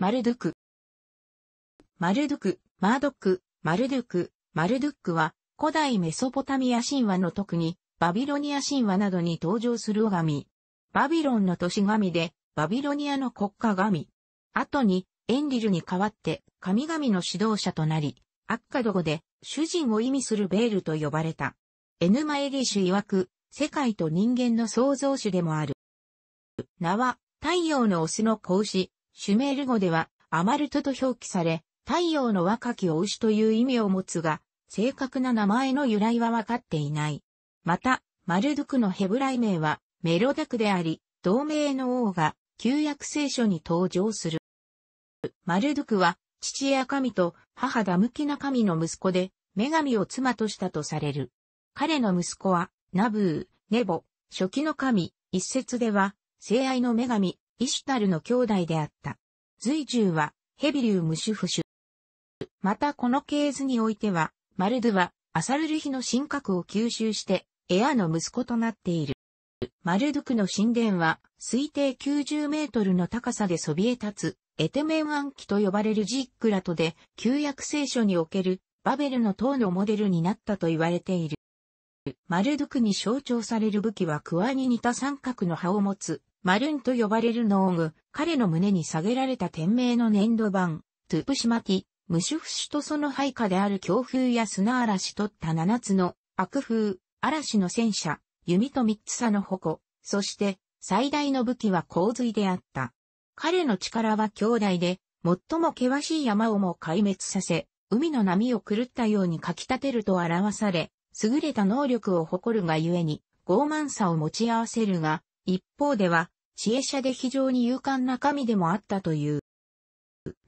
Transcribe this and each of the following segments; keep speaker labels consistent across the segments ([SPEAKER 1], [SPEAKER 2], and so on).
[SPEAKER 1] マルドゥク。マルドゥク、マードック、マルドゥク、マルドゥックは、古代メソポタミア神話の特に、バビロニア神話などに登場する神。バビロンの都市神で、バビロニアの国家神。後に、エンリルに代わって、神々の指導者となり、アッカド語で、主人を意味するベールと呼ばれた。エヌマエリシュ曰く、世界と人間の創造主でもある。名は、太陽のオスの子牛、シュメール語ではアマルトと表記され、太陽の若きお牛という意味を持つが、正確な名前の由来は分かっていない。また、マルドゥクのヘブライ名はメロダクであり、同名の王が旧約聖書に登場する。マルドゥクは父や神と母ダムキナ神の息子で、女神を妻としたとされる。彼の息子は、ナブー、ネボ、初期の神、一説では、聖愛の女神、イシュタルの兄弟であった。随獣は、ヘビリュウムシュフシュ。またこの系図においては、マルドゥは、アサルルヒの神格を吸収して、エアの息子となっている。マルドゥクの神殿は、推定90メートルの高さでそびえ立つ、エテメン暗記と呼ばれるジックラトで、旧約聖書における、バベルの塔のモデルになったと言われている。マルドゥクに象徴される武器はクワに似た三角の葉を持つ、マルンと呼ばれる農具、彼の胸に下げられた天命の粘土板、トゥプシマティ、ムシュフシュとその配下である強風や砂嵐とった七つの悪風、嵐の戦車、弓と三つさの矛、そして最大の武器は洪水であった。彼の力は強大で、最も険しい山をも壊滅させ、海の波を狂ったようにかき立てると表され、優れた能力を誇るがゆえに、傲慢さを持ち合わせるが、一方では、知恵者で非常に勇敢な神でもあったという。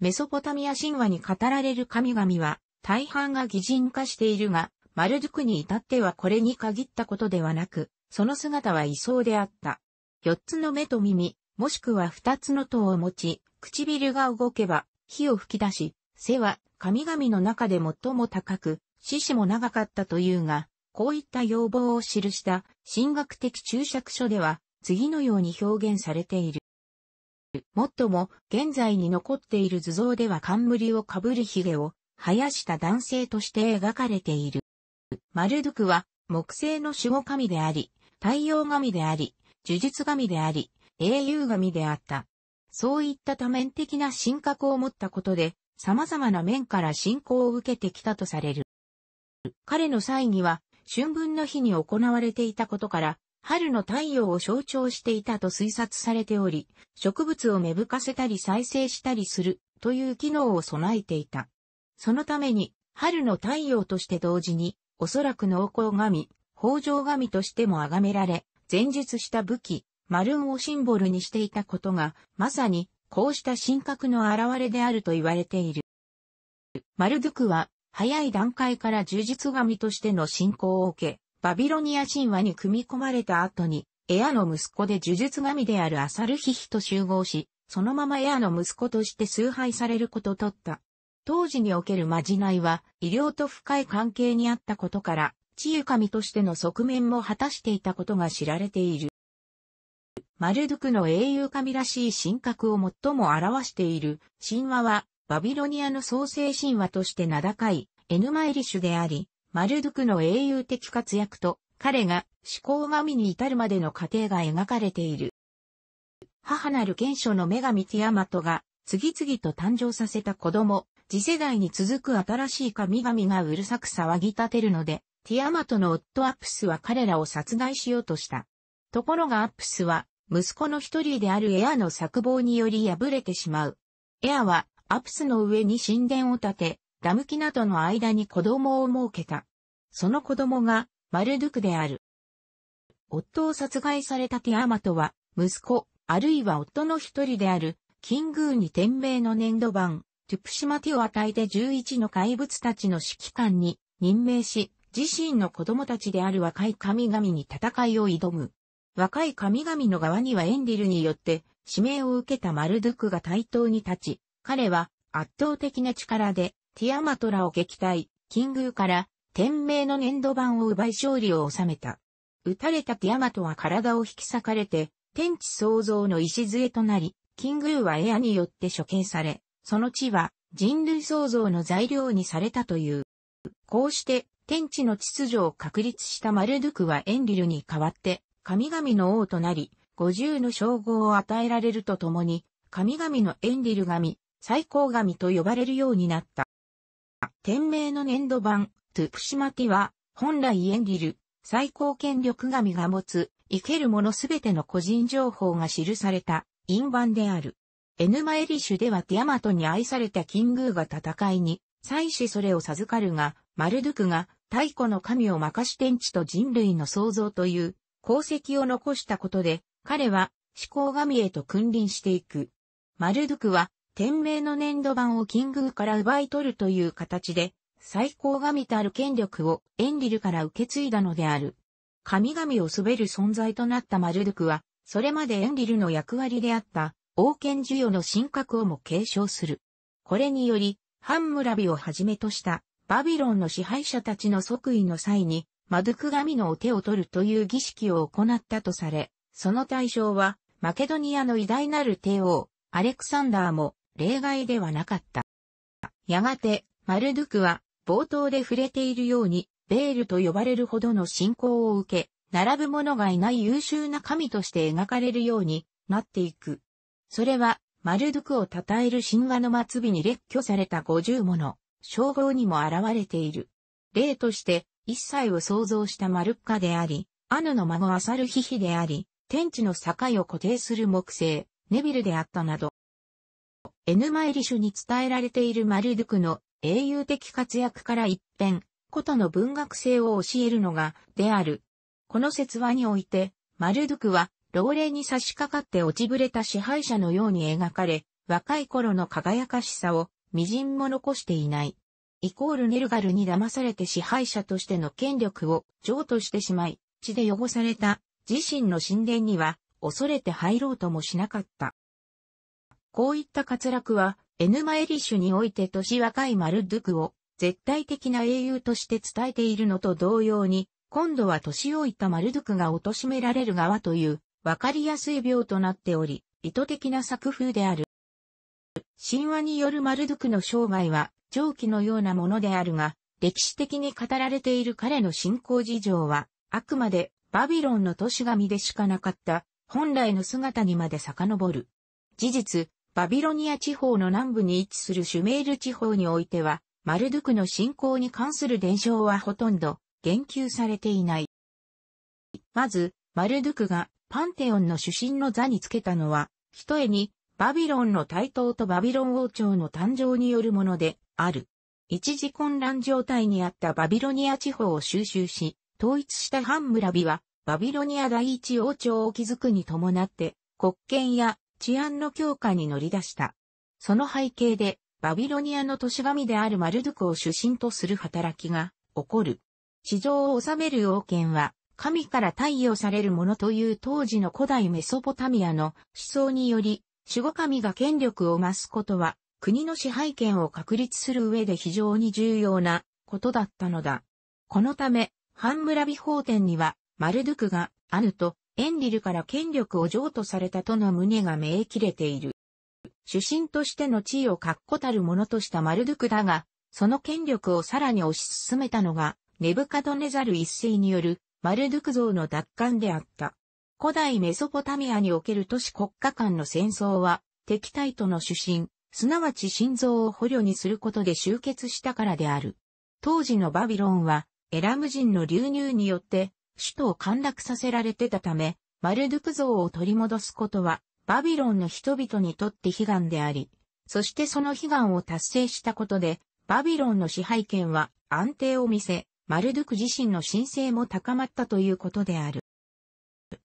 [SPEAKER 1] メソポタミア神話に語られる神々は、大半が擬人化しているが、マルドゥクに至ってはこれに限ったことではなく、その姿は異相であった。四つの目と耳、もしくは二つの塔を持ち、唇が動けば、火を吹き出し、背は神々の中で最も高く、獅子も長かったというが、こういった要望を記した神学的注釈書では、次のように表現されている。もっとも、現在に残っている図像では冠をかぶる髭を生やした男性として描かれている。マルドゥクは木星の守護神であり、太陽神であり、呪術神であり、英雄神であった。そういった多面的な神格を持ったことで、様々な面から信仰を受けてきたとされる。彼の際には、春分の日に行われていたことから、春の太陽を象徴していたと推察されており、植物を芽吹かせたり再生したりするという機能を備えていた。そのために、春の太陽として同時に、おそらく農耕神、北条神としても崇められ、前述した武器、丸ンをシンボルにしていたことが、まさに、こうした神格の現れであると言われている。マルドゥクは、早い段階から充術神としての信仰を受け、バビロニア神話に組み込まれた後に、エアの息子で呪術神であるアサルヒヒと集合し、そのままエアの息子として崇拝されることとった。当時におけるまじないは、医療と深い関係にあったことから、治癒神としての側面も果たしていたことが知られている。マルドゥクの英雄神らしい神格を最も表している神話は、バビロニアの創世神話として名高い、エヌマエリシュであり、マルドゥクの英雄的活躍と、彼が思考神に至るまでの過程が描かれている。母なる賢書の女神ティアマトが、次々と誕生させた子供、次世代に続く新しい神々がうるさく騒ぎ立てるので、ティアマトの夫アップスは彼らを殺害しようとした。ところがアップスは、息子の一人であるエアの策謀により敗れてしまう。エアは、アプスの上に神殿を建て、ラムキナとの間に子供を設けた。その子供が、マルドゥクである。夫を殺害されたティアマトは、息子、あるいは夫の一人である、キングーに天命の年度版、トゥプシマティを与えて11の怪物たちの指揮官に任命し、自身の子供たちである若い神々に戦いを挑む。若い神々の側にはエンディルによって指名を受けたマルドゥクが対等に立ち、彼は圧倒的な力でティアマトラを撃退、キングから天命の粘土板を奪い勝利を収めた。撃たれたティアマトは体を引き裂かれて、天地創造の礎となり、キングはエアによって処刑され、その地は人類創造の材料にされたという。こうして、天地の秩序を確立したマルドゥクはエンリルに代わって、神々の王となり、五十の称号を与えられるとともに、神々のエンリル神、最高神と呼ばれるようになった。天命の粘土版、トゥプシマティは、本来エンリル、最高権力神が持つ、生けるものすべての個人情報が記された、印版である。エヌマエリシュではティアマトに愛されたキングーが戦いに、妻子それを授かるが、マルドゥクが太古の神を任し天地と人類の創造という功績を残したことで、彼は思考神へと君臨していく。マルドゥクは天命の年度版を金宮から奪い取るという形で、最高神たる権力をエンリルから受け継いだのである。神々を滑る存在となったマルドゥクは、それまでエンリルの役割であった王権授与の神格をも継承する。これにより、ハンムラビをはじめとしたバビロンの支配者たちの即位の際に、マドゥク神のお手を取るという儀式を行ったとされ、その対象は、マケドニアの偉大なる帝王、アレクサンダーも、例外ではなかった。やがて、マルドゥクは、冒頭で触れているように、ベールと呼ばれるほどの信仰を受け、並ぶ者がいない優秀な神として描かれるようになっていく。それは、マルドゥクを称える神話の末尾に列挙された五十もの称号にも現れている。例として、一切を創造したマルッカであり、アヌの孫アサルヒヒであり、天地の境を固定する木星、ネビルであったなど。エヌマイリシュに伝えられているマルドゥクの英雄的活躍から一変、ことの文学性を教えるのが、である。この説話において、マルドゥクは、老齢に差し掛かって落ちぶれた支配者のように描かれ、若い頃の輝かしさを、微塵も残していない。イコールネルガルに騙されて支配者としての権力を譲渡してしまい、血で汚された自身の神殿には恐れて入ろうともしなかった。こういった滑落は、エヌマエリッシュにおいて年若いマルドゥクを絶対的な英雄として伝えているのと同様に、今度は年老いたマルドゥクが貶められる側というわかりやすい病となっており、意図的な作風である。神話によるマルドゥクの生涯は長期のようなものであるが、歴史的に語られている彼の信仰事情は、あくまでバビロンの都市神でしかなかった本来の姿にまで遡る。事実、バビロニア地方の南部に位置するシュメール地方においては、マルドゥクの信仰に関する伝承はほとんど言及されていない。まず、マルドゥクがパンテオンの主神の座につけたのは、ひとえにバビロンの台頭とバビロン王朝の誕生によるものである。一時混乱状態にあったバビロニア地方を収集し、統一したハンムラビは、バビロニア第一王朝を築くに伴って、国権や治安の強化に乗り出した。その背景で、バビロニアの都市神であるマルドゥクを主神とする働きが起こる。地上を治める王権は、神から対応されるものという当時の古代メソポタミアの思想により、守護神が権力を増すことは、国の支配権を確立する上で非常に重要なことだったのだ。このため、ハンムラビ法典には、マルドゥクが、アヌとエンリルから権力を譲渡されたとの旨がえ切れている。主審としての地位を確固たるものとしたマルドゥクだが、その権力をさらに推し進めたのが、ネブカドネザル一世によるマルドゥク像の奪還であった。古代メソポタミアにおける都市国家間の戦争は、敵対との主審、すなわち心臓を捕虜にすることで終結したからである。当時のバビロンは、エラム人の流入によって、首都を陥落させられてたため、マルドゥク像を取り戻すことは、バビロンの人々にとって悲願であり、そしてその悲願を達成したことで、バビロンの支配権は安定を見せ、マルドゥク自身の神聖も高まったということである。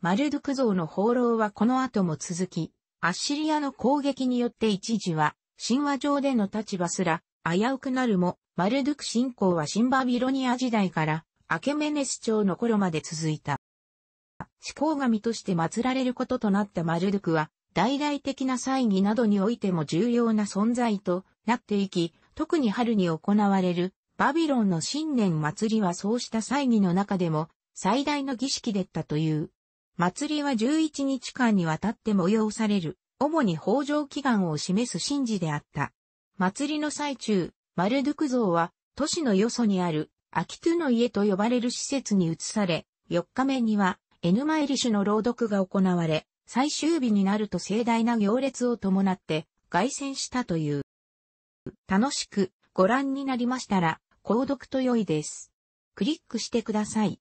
[SPEAKER 1] マルドゥク像の放浪はこの後も続き、アッシリアの攻撃によって一時は、神話上での立場すら危うくなるも、マルドゥク信仰は新バビロニア時代からアケメネス朝の頃まで続いた。思考神として祀られることとなったマルドゥクは、大々的な祭儀などにおいても重要な存在となっていき、特に春に行われるバビロンの新年祭りはそうした祭儀の中でも最大の儀式だったという。祭りは11日間にわたって催される、主に豊穣祈願を示す神事であった。祭りの最中、マルドゥク像は都市のよそにある秋津の家と呼ばれる施設に移され、4日目には、N 参りュの朗読が行われ、最終日になると盛大な行列を伴って、凱旋したという。楽しくご覧になりましたら、購読と良いです。クリックしてください。